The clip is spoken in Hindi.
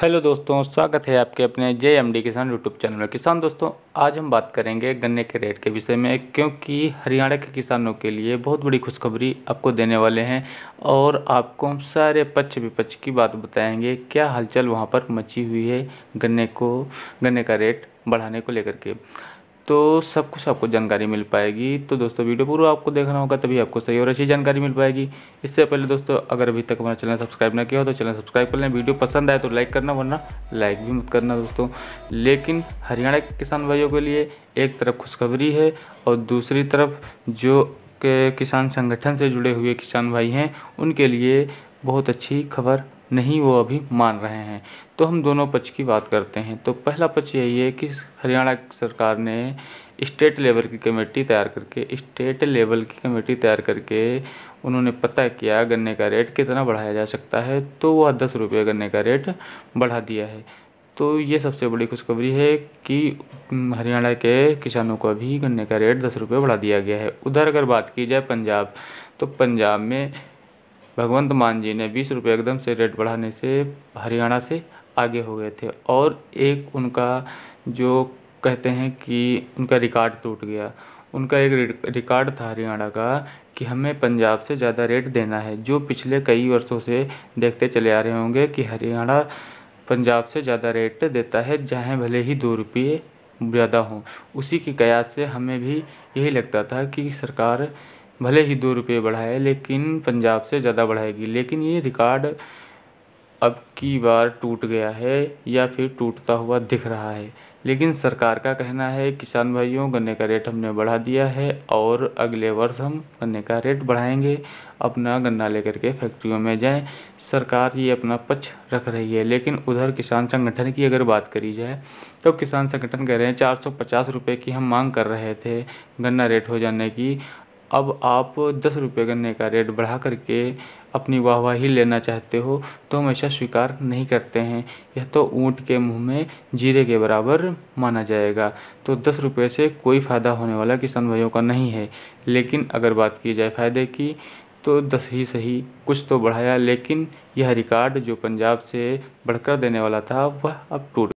हेलो दोस्तों स्वागत है आपके अपने जे एम डी किसान यूट्यूब चैनल में किसान दोस्तों आज हम बात करेंगे गन्ने के रेट के विषय में क्योंकि हरियाणा के किसानों के लिए बहुत बड़ी खुशखबरी आपको देने वाले हैं और आपको हम सारे पक्ष विपक्ष की बात बताएंगे क्या हलचल वहां पर मची हुई है गन्ने को गन्ने का रेट बढ़ाने को लेकर के तो सब कुछ आपको जानकारी मिल पाएगी तो दोस्तों वीडियो पूरा आपको देखना होगा तभी आपको सही और अच्छी जानकारी मिल पाएगी इससे पहले दोस्तों अगर अभी तक हमारा चैनल सब्सक्राइब ना किया हो तो चैनल सब्सक्राइब कर लें वीडियो पसंद आए तो लाइक करना वरना लाइक भी मत करना दोस्तों लेकिन हरियाणा के किसान भाइयों के लिए एक तरफ खुशखबरी है और दूसरी तरफ जो किसान संगठन से जुड़े हुए किसान भाई हैं उनके लिए बहुत अच्छी खबर नहीं वो अभी मान रहे हैं तो हम दोनों पक्ष की बात करते हैं तो पहला पक्ष यही है कि हरियाणा सरकार ने स्टेट लेवल की कमेटी तैयार करके स्टेट लेवल की कमेटी तैयार करके उन्होंने पता किया गन्ने का रेट कितना बढ़ाया जा सकता है तो वह दस रुपये गन्ने का रेट बढ़ा दिया है तो ये सबसे बड़ी खुशखबरी है कि हरियाणा के किसानों को अभी गन्ने का रेट दस रुपये बढ़ा दिया गया है उधर अगर बात की जाए पंजाब तो पंजाब में भगवंत मान जी ने बीस रुपये एकदम से रेट बढ़ाने से हरियाणा से आगे हो गए थे और एक उनका जो कहते हैं कि उनका रिकॉर्ड टूट गया उनका एक रिकॉर्ड था हरियाणा का कि हमें पंजाब से ज़्यादा रेट देना है जो पिछले कई वर्षों से देखते चले आ रहे होंगे कि हरियाणा पंजाब से ज़्यादा रेट देता है चाहे भले ही दो रुपये ज़्यादा हों उसी की कयास से हमें भी यही लगता था कि सरकार भले ही दो रुपये बढ़ाए लेकिन पंजाब से ज़्यादा बढ़ाएगी लेकिन ये रिकॉर्ड अब की बार टूट गया है या फिर टूटता हुआ दिख रहा है लेकिन सरकार का कहना है किसान भाइयों गन्ने का रेट हमने बढ़ा दिया है और अगले वर्ष हम गन्ने का रेट बढ़ाएंगे अपना गन्ना लेकर के फैक्ट्रियों में जाएं सरकार ये अपना पक्ष रख रही है लेकिन उधर किसान संगठन की अगर बात करी जाए तो किसान संगठन कह रहे हैं चार सौ पचास रुपये की हम मांग कर रहे थे गन्ना रेट हो जाने की अब आप दस रुपये गन्ने का रेट बढ़ा करके अपनी वाहवाही लेना चाहते हो तो हम ऐसा स्वीकार नहीं करते हैं यह तो ऊँट के मुंह में जीरे के बराबर माना जाएगा तो दस रुपये से कोई फ़ायदा होने वाला किसान भाइयों का नहीं है लेकिन अगर बात की जाए फ़ायदे की तो दस ही सही कुछ तो बढ़ाया लेकिन यह रिकॉर्ड जो पंजाब से बढ़कर देने वाला था वह अब टूट